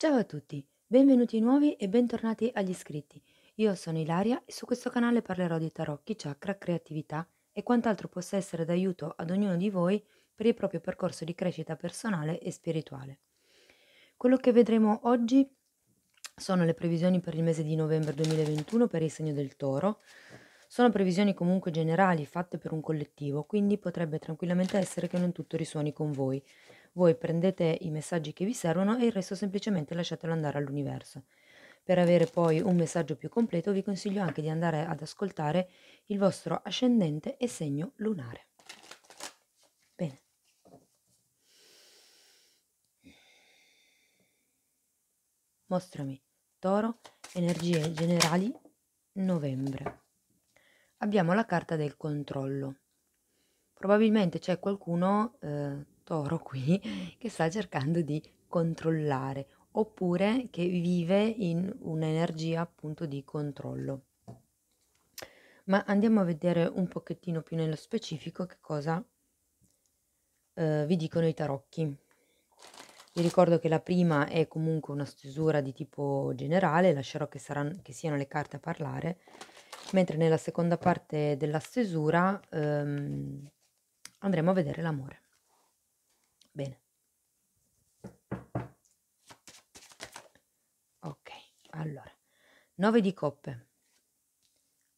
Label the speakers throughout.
Speaker 1: Ciao a tutti, benvenuti nuovi e bentornati agli iscritti. Io sono Ilaria e su questo canale parlerò di tarocchi, chakra, creatività e quant'altro possa essere d'aiuto ad ognuno di voi per il proprio percorso di crescita personale e spirituale. Quello che vedremo oggi sono le previsioni per il mese di novembre 2021 per il segno del toro. Sono previsioni comunque generali fatte per un collettivo, quindi potrebbe tranquillamente essere che non tutto risuoni con voi. Voi prendete i messaggi che vi servono e il resto semplicemente lasciatelo andare all'universo. Per avere poi un messaggio più completo vi consiglio anche di andare ad ascoltare il vostro ascendente e segno lunare. Bene. Mostrami, Toro, energie generali, novembre. Abbiamo la carta del controllo. Probabilmente c'è qualcuno eh, toro qui mm. che sta cercando di controllare oppure che vive in un'energia appunto di controllo. Ma andiamo a vedere un pochettino più nello specifico che cosa eh, vi dicono i tarocchi. Vi ricordo che la prima è comunque una stesura di tipo generale, lascerò che, saranno, che siano le carte a parlare, mentre nella seconda parte della stesura ehm, andremo a vedere l'amore bene ok allora 9 di coppe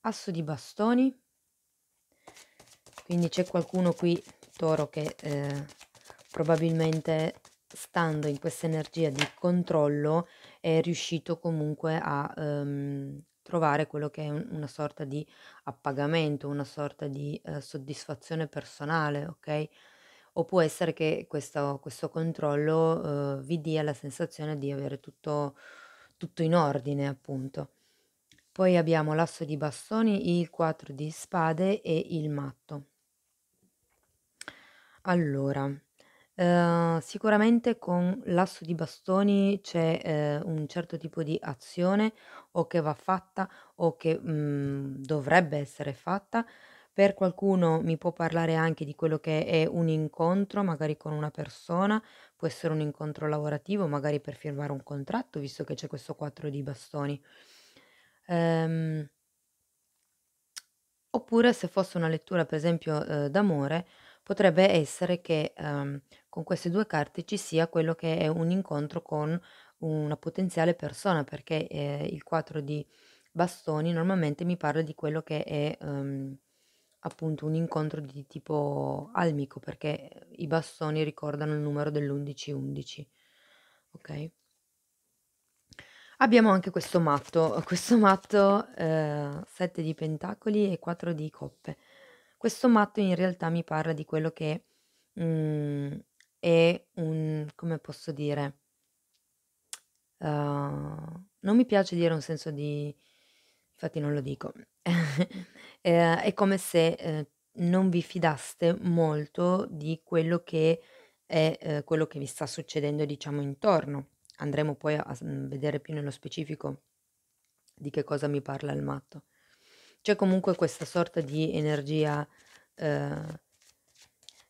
Speaker 1: asso di bastoni quindi c'è qualcuno qui toro che eh, probabilmente stando in questa energia di controllo è riuscito comunque a ehm, trovare quello che è un, una sorta di appagamento, una sorta di eh, soddisfazione personale, ok? o può essere che questo, questo controllo eh, vi dia la sensazione di avere tutto, tutto in ordine, appunto. Poi abbiamo l'asso di bastoni, il 4 di spade e il matto. Allora, eh, sicuramente con l'asso di bastoni c'è eh, un certo tipo di azione o che va fatta o che mh, mm, dovrebbe essere fatta per qualcuno mi può parlare anche di quello che è un incontro, magari con una persona, può essere un incontro lavorativo, magari per firmare un contratto, visto che c'è questo 4 di bastoni. Ehm, oppure se fosse una lettura, per esempio, eh, d'amore, potrebbe essere che ehm, con queste due carte ci sia quello che è un incontro con una potenziale persona, perché eh, il 4 di bastoni normalmente mi parla di quello che è... Ehm, appunto un incontro di tipo almico perché i bastoni ricordano il numero dell'1111. Ok? Abbiamo anche questo matto, questo matto 7 eh, di pentacoli e 4 di coppe. Questo matto in realtà mi parla di quello che mh, mm, è un, come posso dire, uh, non mi piace dire un senso di, infatti non lo dico, Ehm, è come se, ehm, non vi fidaste molto di quello che è, ehm, quello che vi sta succedendo diciamo intorno. Andremo poi a mhmm, vedere più nello specifico di che cosa mi parla il matto. C'è comunque questa sorta di energia, ehm,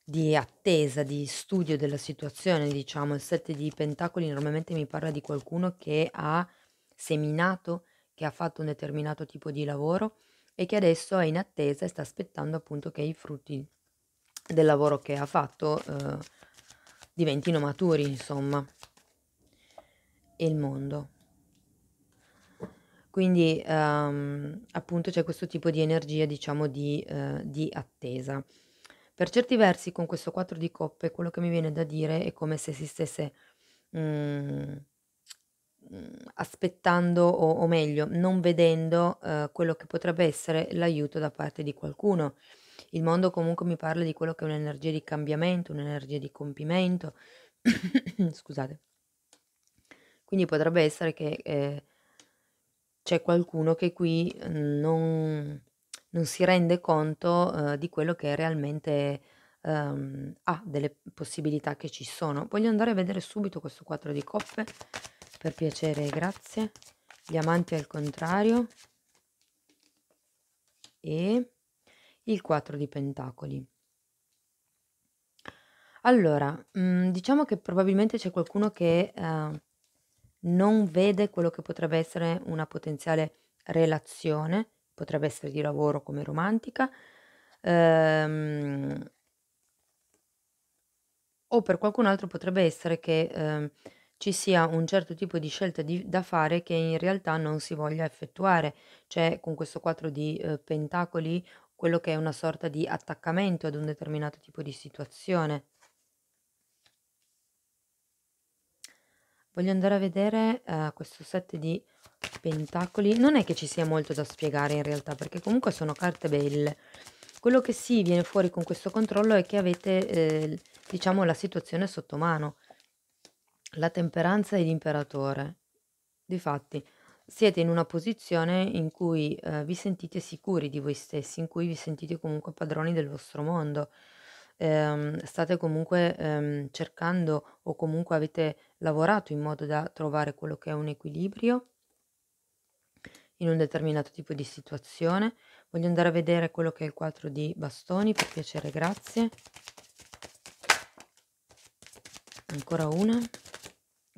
Speaker 1: di attesa, di studio della situazione diciamo. Il sette di pentacoli normalmente mi parla di qualcuno che ha seminato, che ha fatto un determinato tipo di lavoro e che adesso è in attesa e sta aspettando appunto che i frutti del lavoro che ha fatto eh, diventino maturi, insomma, e il mondo. Quindi ehm, appunto c'è questo tipo di energia, diciamo, di, eh, di attesa. Per certi versi con questo 4 di coppe quello che mi viene da dire è come se si stesse... Mm, aspettando o, o, meglio non vedendo eh, quello che potrebbe essere l'aiuto da parte di qualcuno. Il mondo comunque mi parla di quello che è un'energia di cambiamento, un'energia di compimento. Scusate. Quindi potrebbe essere che eh, c'è qualcuno che qui mm, non, non si rende conto eh, di quello che realmente ehm, ha, delle possibilità che ci sono. Voglio andare a vedere subito questo 4 di coppe per piacere grazie gli amanti al contrario e il 4 di pentacoli allora mm, diciamo che probabilmente c'è qualcuno che eh, non vede quello che potrebbe essere una potenziale relazione potrebbe essere di lavoro come romantica ehm, o per qualcun altro potrebbe essere che eh, ci sia un certo tipo di scelta di- da fare che in realtà non si voglia effettuare. cioè con questo 4 di eh, pentacoli quello che è una sorta di attaccamento ad un determinato tipo di situazione. Voglio andare a vedere eh, questo set di pentacoli. Non è che ci sia molto da spiegare in realtà, perché comunque sono carte belle. Quello che sì viene fuori con questo controllo è che avete, eh, diciamo, la situazione sotto mano la temperanza e l'imperatore. Difatti, siete in una posizione in cui eh, vi sentite sicuri di voi stessi, in cui vi sentite comunque padroni del vostro mondo. Ehm, state comunque ehm, cercando o comunque avete lavorato in modo da trovare quello che è un equilibrio in un determinato tipo di situazione. Voglio andare a vedere quello che è il 4 di bastoni, per piacere, grazie. Ancora una.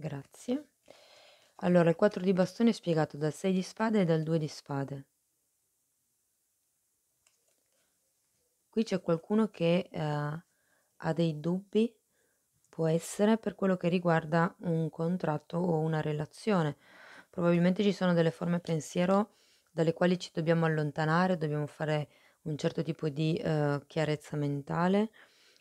Speaker 1: Grazie. Allora, il 4 di bastone è spiegato dal 6 di spade e dal 2 di spade. Qui c'è qualcuno che eh, ha dei dubbi, può essere per quello che riguarda un contratto o una relazione. Probabilmente ci sono delle forme pensiero dalle quali ci dobbiamo allontanare, dobbiamo fare un certo tipo di eh, chiarezza mentale.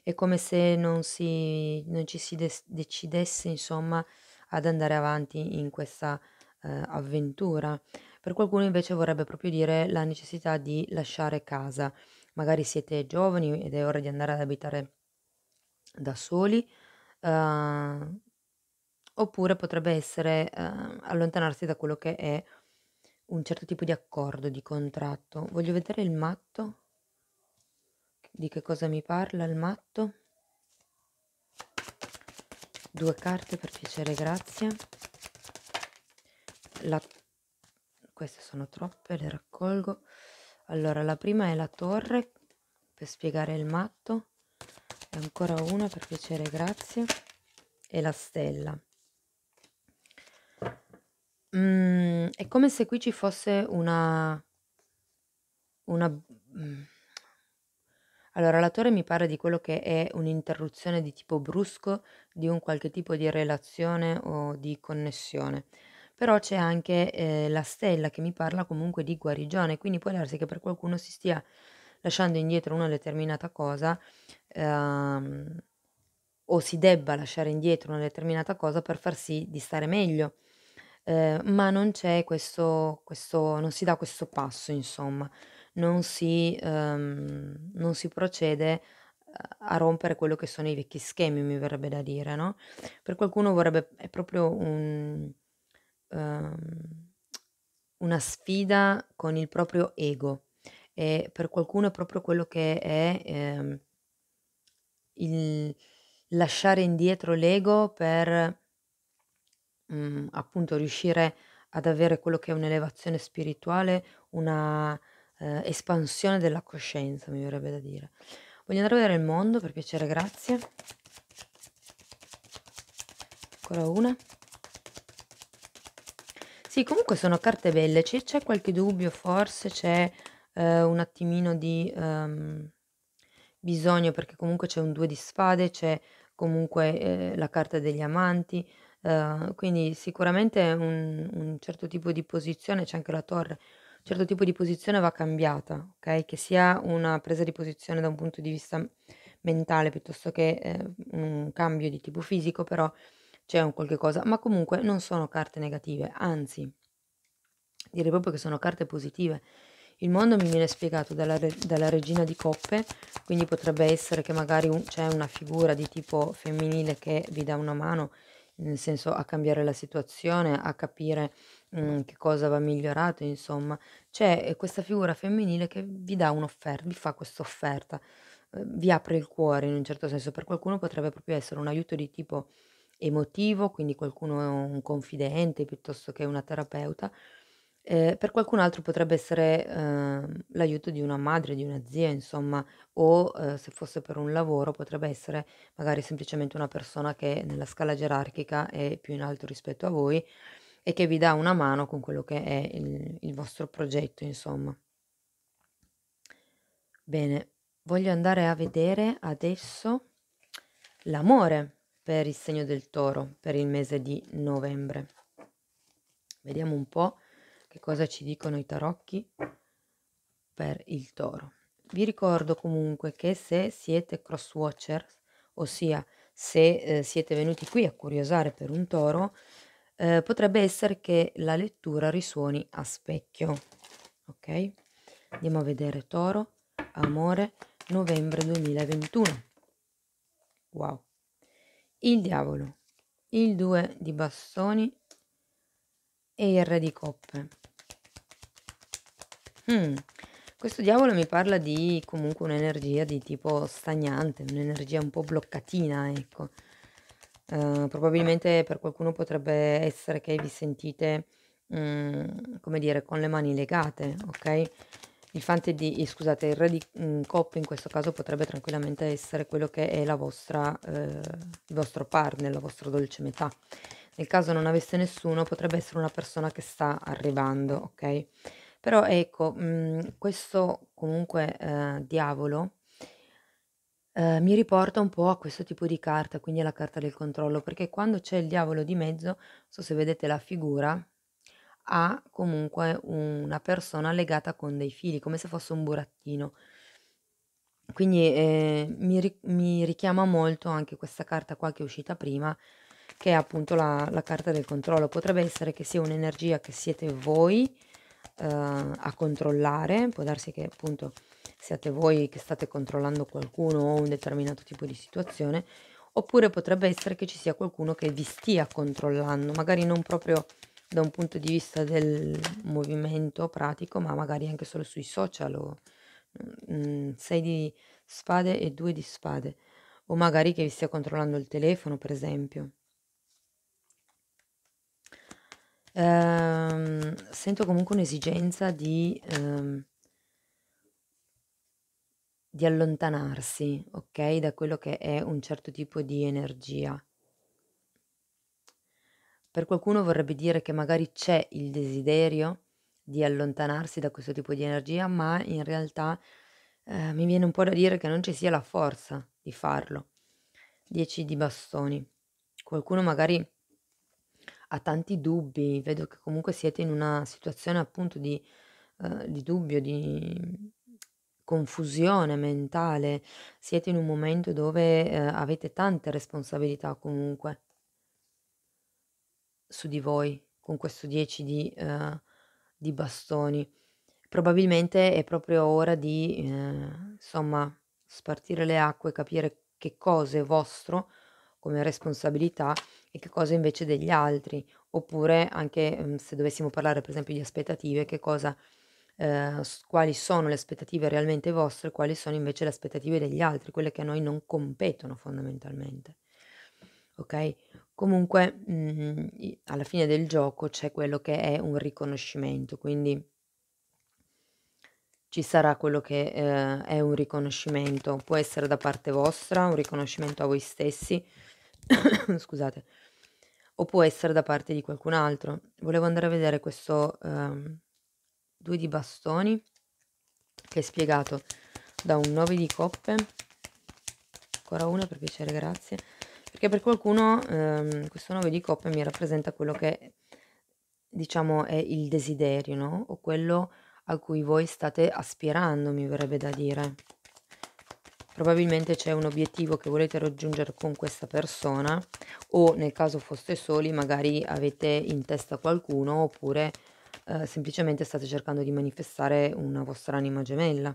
Speaker 1: È come se non, si, non ci si decidesse, insomma, ad andare avanti in questa eh, avventura. Per qualcuno invece vorrebbe proprio dire la necessità di lasciare casa. Magari siete giovani ed è ora di andare ad abitare da soli, eh, oppure potrebbe essere eh, allontanarsi da quello che è un certo tipo di accordo, di contratto. Voglio vedere il matto. Di che cosa mi parla il matto? due carte per piacere grazie la... queste sono troppe le raccolgo allora la prima è la torre per spiegare il matto e ancora una per piacere grazie e la stella mm, è come se qui ci fosse una una mm, allora, l'attore mi parla di quello che è un'interruzione di tipo brusco di un qualche tipo di relazione o di connessione. Però c'è anche eh, la stella che mi parla comunque di guarigione, quindi può darsi che per qualcuno si stia lasciando indietro una determinata cosa ehm, o si debba lasciare indietro una determinata cosa per far sì di stare meglio. Eh, ma non c'è questo, questo, non si dà questo passo, insomma non si, um, non si procede eh, a rompere quello che sono i vecchi schemi, mi verrebbe da dire, no? Per qualcuno vorrebbe, è proprio un, um, una sfida con il proprio ego e per qualcuno è proprio quello che è ehm, il lasciare indietro l'ego per mh, mm, appunto riuscire ad avere quello che è un'elevazione spirituale, una eh, espansione della coscienza, mi verrebbe da dire. Voglio andare a vedere il mondo, per piacere, grazie. Ancora una. Sì, comunque sono carte belle, c'è, c'è qualche dubbio, forse c'è eh, un attimino di um, bisogno, perché comunque c'è un due di spade, c'è comunque eh, la carta degli amanti, eh, quindi sicuramente un, un certo tipo di posizione, c'è anche la torre, certo tipo di posizione va cambiata, ok? Che sia una presa di posizione da un punto di vista mentale piuttosto che eh, un cambio di tipo fisico, però c'è un qualche cosa, ma comunque non sono carte negative, anzi direi proprio che sono carte positive. Il mondo mi viene spiegato dalla, re, dalla regina di coppe, quindi potrebbe essere che magari un, c'è una figura di tipo femminile che vi dà una mano, nel senso a cambiare la situazione, a capire che cosa va migliorato insomma. C'è, eh, questa figura femminile che vi dà un'offerta, vi fa questa offerta, uhm, vi apre il cuore in un certo senso. Per qualcuno potrebbe proprio essere un aiuto di tipo emotivo, quindi qualcuno è un confidente piuttosto che una terapeuta. Ehm, per qualcun altro potrebbe essere, uhm, l'aiuto di una madre, di una zia insomma, o, uhm, se fosse per un lavoro potrebbe essere magari semplicemente una persona che nella scala gerarchica è più in alto rispetto a voi e che vi dà una mano con quello che è il, il vostro progetto, insomma. Bene, voglio andare a vedere adesso l'amore per il segno del toro per il mese di novembre. Vediamo un po' che cosa ci dicono i tarocchi per il toro. Vi ricordo comunque che se siete crosswatcher, ossia se eh, siete venuti qui a curiosare per un toro, eh, potrebbe essere che la lettura risuoni a specchio. Ok? Andiamo a vedere Toro, Amore, novembre 2021. Wow. Il diavolo, il 2 di bastoni e il re di coppe. Mm. Questo diavolo mi parla di comunque un'energia di tipo stagnante, un'energia un po' bloccatina, ecco. Eh, probabilmente per qualcuno potrebbe essere che vi sentite, mh, mm, come dire, con le mani legate, ok? Il fante di, scusate, il re di mh, mm, coppe in questo caso potrebbe tranquillamente essere quello che è la vostra, eh, il vostro partner, la vostra dolce metà. Nel caso non avesse nessuno, potrebbe essere una persona che sta arrivando, ok? Però ecco, mh, mm, questo comunque eh, diavolo Ehm, mi riporta un po' a questo tipo di carta, quindi alla carta del controllo, perché quando c'è il diavolo di mezzo, non so se vedete la figura, ha comunque una persona legata con dei fili, come se fosse un burattino. Quindi eh, mi, ri- mi richiama molto anche questa carta qua che è uscita prima, che è appunto la, la carta del controllo. Potrebbe essere che sia un'energia che siete voi eh, a controllare, può darsi che appunto siate voi che state controllando qualcuno o un determinato tipo di situazione, oppure potrebbe essere che ci sia qualcuno che vi stia controllando, magari non proprio da un punto di vista del movimento pratico, ma magari anche solo sui social o 6 mm, di spade e 2 di spade, o magari che vi stia controllando il telefono, per esempio. Ehm, sento comunque un'esigenza di ehm, di allontanarsi, ok, da quello che è un certo tipo di energia. Per qualcuno vorrebbe dire che magari c'è il desiderio di allontanarsi da questo tipo di energia, ma in realtà eh, mi viene un po' da dire che non ci sia la forza di farlo. 10 di bastoni. Qualcuno magari ha tanti dubbi, vedo che comunque siete in una situazione appunto di, eh, di dubbio, di, confusione mentale, siete in un momento dove eh, avete tante responsabilità comunque su di voi con questo 10 di, eh, di bastoni. Probabilmente è proprio ora di, eh, insomma, spartire le acque, capire che cosa è vostro come responsabilità e che cosa invece degli altri, oppure anche mm, se dovessimo parlare per esempio di aspettative, che cosa eh, quali sono le aspettative realmente vostre quali sono invece le aspettative degli altri, quelle che a noi non competono fondamentalmente. Ok? Comunque, mh, mhmm, alla fine del gioco c'è quello che è un riconoscimento, quindi ci sarà quello che eh, è un riconoscimento, può essere da parte vostra, un riconoscimento a voi stessi, scusate, o può essere da parte di qualcun altro. Volevo andare a vedere questo, ehm, 2 di bastoni, che è spiegato da un 9 di coppe, ancora una per piacere, grazie, perché per qualcuno ehm, questo 9 di coppe mi rappresenta quello che diciamo è il desiderio, no? O quello a cui voi state aspirando, mi verrebbe da dire. Probabilmente c'è un obiettivo che volete raggiungere con questa persona o nel caso foste soli magari avete in testa qualcuno oppure eh, semplicemente state cercando di manifestare una vostra anima gemella.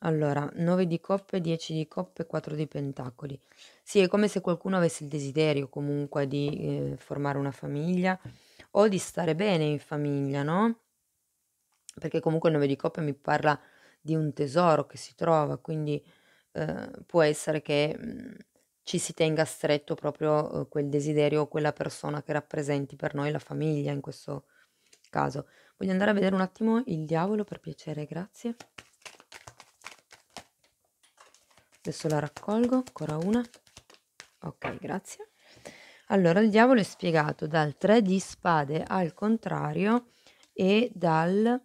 Speaker 1: Allora, 9 di coppe, 10 di coppe, 4 di pentacoli. Sì, è come se qualcuno avesse il desiderio comunque di eh, formare una famiglia o di stare bene in famiglia, no? Perché comunque il 9 di coppe mi parla di un tesoro che si trova, quindi eh, può essere che mh, mm, ci si tenga stretto proprio eh, quel desiderio o quella persona che rappresenti per noi la famiglia in questo, caso. Voglio andare a vedere un attimo il diavolo per piacere, grazie. Adesso la raccolgo, ancora una. Ok, grazie. Allora, il diavolo è spiegato dal 3 di spade al contrario e dal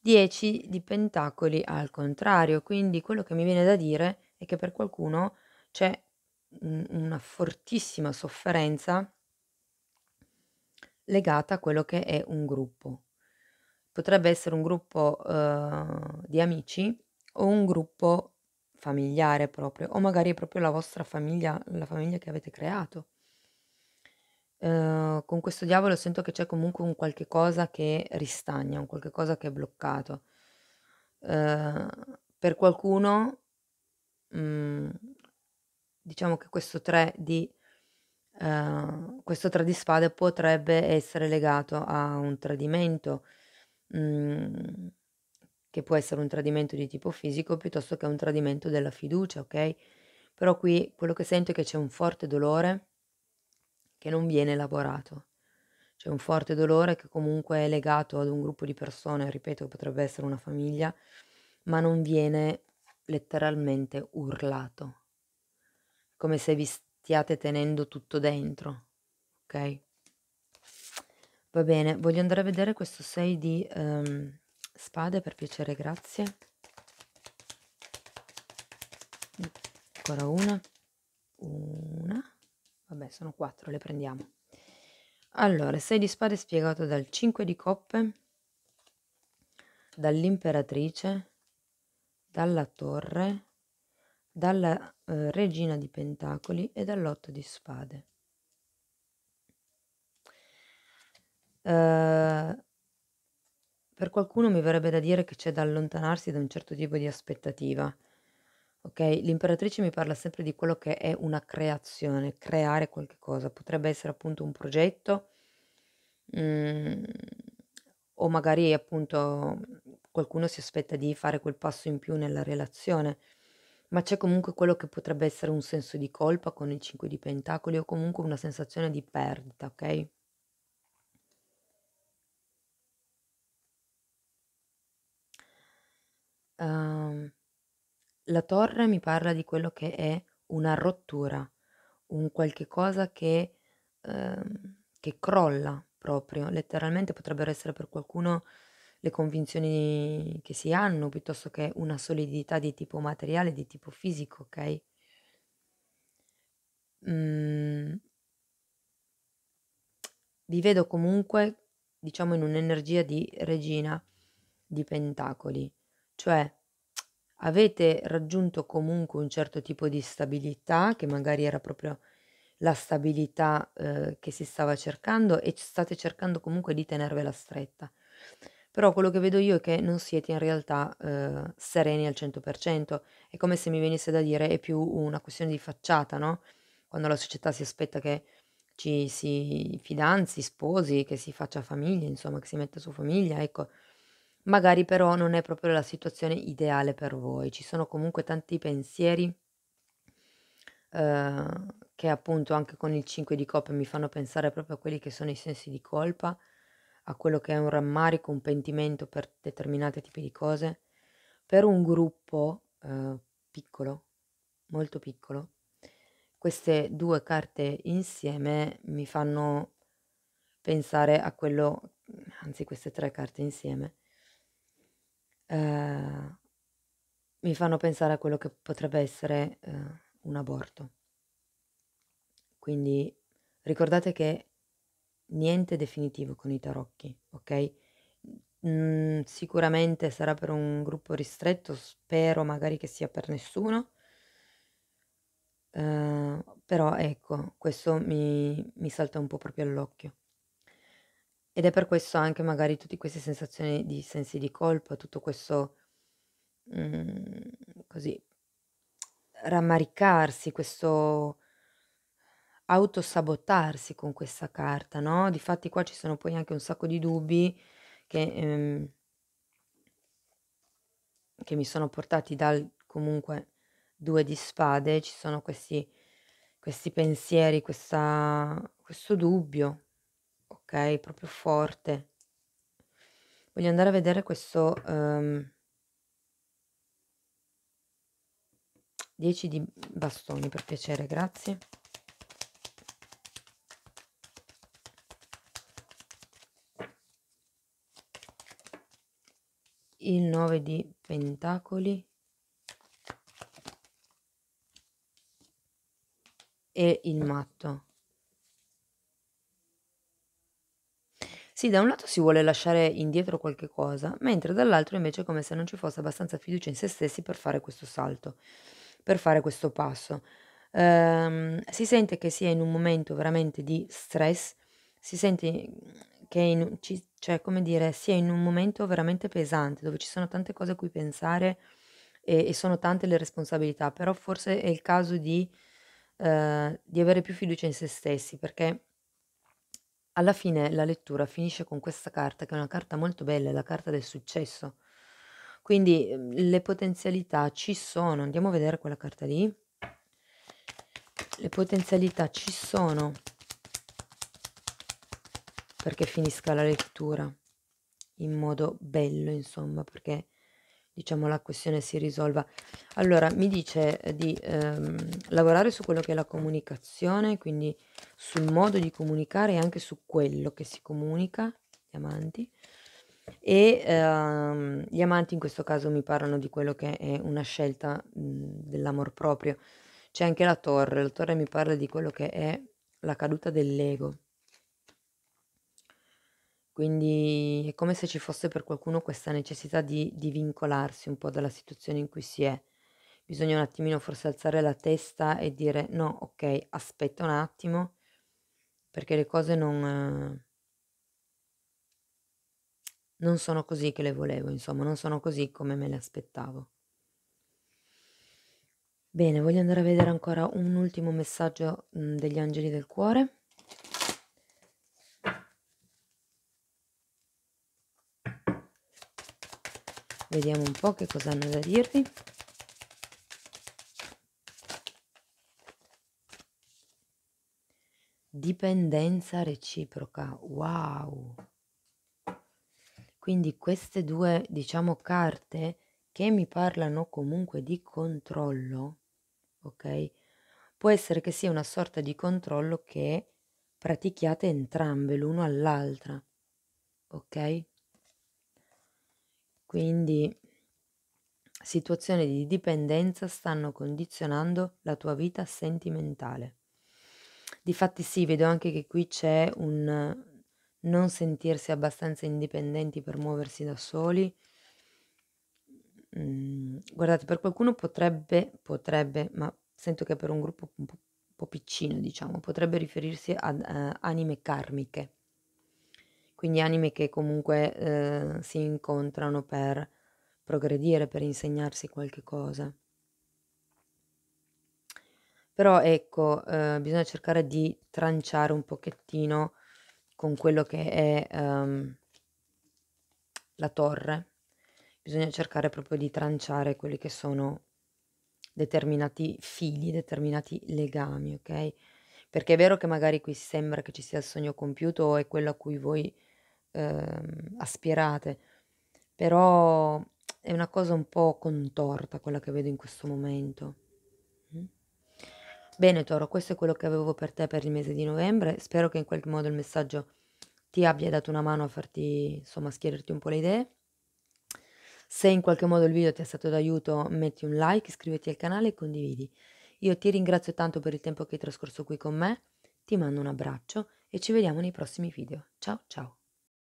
Speaker 1: 10 di pentacoli al contrario. Quindi quello che mi viene da dire è che per qualcuno c'è una fortissima sofferenza legata a quello che è un gruppo. Potrebbe essere un gruppo eh, di amici o un gruppo familiare proprio, o magari proprio la vostra famiglia, la famiglia che avete creato. Eh, con questo diavolo sento che c'è comunque un qualche cosa che ristagna, un qualche cosa che è bloccato. Eh, per qualcuno, mh, mhmm, diciamo che questo 3 di eh, questo tra di spade potrebbe essere legato a un tradimento, mh, mm, che può essere un tradimento di tipo fisico piuttosto che un tradimento della fiducia, ok? Però qui quello che sento è che c'è un forte dolore che non viene elaborato. C'è un forte dolore che comunque è legato ad un gruppo di persone, ripeto, potrebbe essere una famiglia, ma non viene letteralmente urlato. Come se vi stiate tenendo tutto dentro, ok? Va bene, voglio andare a vedere questo 6 di um, spade, per piacere, grazie. Ancora una, una, vabbè sono quattro, le prendiamo. Allora, 6 di spade spiegato dal 5 di coppe, dall'imperatrice, dalla torre, dalla eh, Regina di Pentacoli e dall'Otto di Spade. Eh, per qualcuno mi verrebbe da dire che c'è da allontanarsi da un certo tipo di aspettativa. Ok, l'imperatrice mi parla sempre di quello che è una creazione, creare qualcosa, potrebbe essere appunto un progetto mm, o magari appunto qualcuno si aspetta di fare quel passo in più nella relazione ma c'è comunque quello che potrebbe essere un senso di colpa con il 5 di pentacoli o comunque una sensazione di perdita, ok? Uh, la torre mi parla di quello che è una rottura, un qualche cosa che, uh, che crolla proprio, letteralmente potrebbero essere per qualcuno le convinzioni che si hanno piuttosto che una solidità di tipo materiale, di tipo fisico, ok? Mm. Vi vedo comunque, diciamo, in un'energia di regina di pentacoli, cioè avete raggiunto comunque un certo tipo di stabilità, che magari era proprio la stabilità eh, che si stava cercando e state cercando comunque di tenervela stretta. Però quello che vedo io è che non siete in realtà eh, sereni al 100%, è come se mi venisse da dire è più una questione di facciata, no? Quando la società si aspetta che ci si fidanzi, sposi, che si faccia famiglia, insomma, che si metta su famiglia, ecco. Magari però non è proprio la situazione ideale per voi, ci sono comunque tanti pensieri eh, che appunto anche con il 5 di coppe mi fanno pensare proprio a quelli che sono i sensi di colpa a quello che è un rammarico, un pentimento per determinati tipi di cose, per un gruppo eh, piccolo, molto piccolo, queste due carte insieme mi fanno pensare a quello, anzi queste tre carte insieme, eh, mi fanno pensare a quello che potrebbe essere eh, un aborto. Quindi ricordate che niente definitivo con i tarocchi, ok? Mm, sicuramente sarà per un gruppo ristretto, spero magari che sia per nessuno. Uh, però ecco, questo mi, mi salta un po' proprio all'occhio. Ed è per questo anche magari tutte queste sensazioni di sensi di colpa, tutto questo mm, così rammaricarsi, questo autosabotarsi con questa carta, no? Difatti qua ci sono poi anche un sacco di dubbi che, ehm, che mi sono portati dal comunque due di spade, ci sono questi, questi pensieri, questa, questo dubbio, ok? Proprio forte. Voglio andare a vedere questo... Um, ehm, 10 di bastoni per piacere, grazie. il 9 di pentacoli e il matto. Sì, da un lato si vuole lasciare indietro qualche cosa, mentre dall'altro invece è come se non ci fosse abbastanza fiducia in se stessi per fare questo salto, per fare questo passo. Ehm, si sente che si è in un momento veramente di stress, si sente che in ci cioè come dire, sia in un momento veramente pesante, dove ci sono tante cose a cui pensare e e sono tante le responsabilità, però forse è il caso di ehm, di avere più fiducia in se stessi, perché alla fine la lettura finisce con questa carta, che è una carta molto bella, è la carta del successo. Quindi, ehm, le potenzialità ci sono, andiamo a vedere quella carta lì. Le potenzialità ci sono perché finisca la lettura in modo bello, insomma, perché diciamo la questione si risolva. Allora, mi dice di ehm, lavorare su quello che è la comunicazione, quindi sul modo di comunicare e anche su quello che si comunica, gli amanti. E ehm, gli amanti in questo caso mi parlano di quello che è una scelta dell'amor proprio. C'è anche la torre, la torre mi parla di quello che è la caduta dell'ego quindi è come se ci fosse per qualcuno questa necessità di di vincolarsi un po' dalla situazione in cui si è. Bisogna un attimino forse alzare la testa e dire: "No, ok, aspetta un attimo, perché le cose non" non sono così che le volevo, insomma, non sono così come me le aspettavo. Bene, voglio andare a vedere ancora un ultimo messaggio, mhmm, degli angeli del cuore. Vediamo un po' che cosa hanno da dirvi. Dipendenza reciproca. Wow! Quindi queste due, diciamo, carte che mi parlano comunque di controllo, ok? Può essere che sia una sorta di controllo che pratichiate entrambe l'uno all'altra, ok? Quindi situazioni di dipendenza stanno condizionando la tua vita sentimentale. Difatti sì, vedo anche che qui c'è un non sentirsi abbastanza indipendenti per muoversi da soli. Mm, guardate, per qualcuno potrebbe, potrebbe, ma sento che per un gruppo un po', un po piccino, diciamo, potrebbe riferirsi ad uh, anime karmiche quindi anime che comunque eh, si incontrano per progredire, per insegnarsi qualche cosa. Però ecco, eh, bisogna cercare di tranciare un pochettino con quello che è ehm, la torre. Bisogna cercare proprio di tranciare quelli che sono determinati fili, determinati legami, ok? Perché è vero che magari qui sembra che ci sia il sogno compiuto o è quello a cui voi eh, aspirate, però è una cosa un po' contorta quella che vedo in questo momento. Mm? Bene Toro, questo è quello che avevo per te per il mese di novembre, spero che in qualche modo il messaggio ti abbia dato una mano a farti, insomma, schierirti un po' le idee. Se in qualche modo il video ti è stato d'aiuto, metti un like, iscriviti al canale e condividi. Io ti ringrazio tanto per il tempo che hai trascorso qui con me, ti mando un abbraccio e ci vediamo nei prossimi video. Ciao ciao!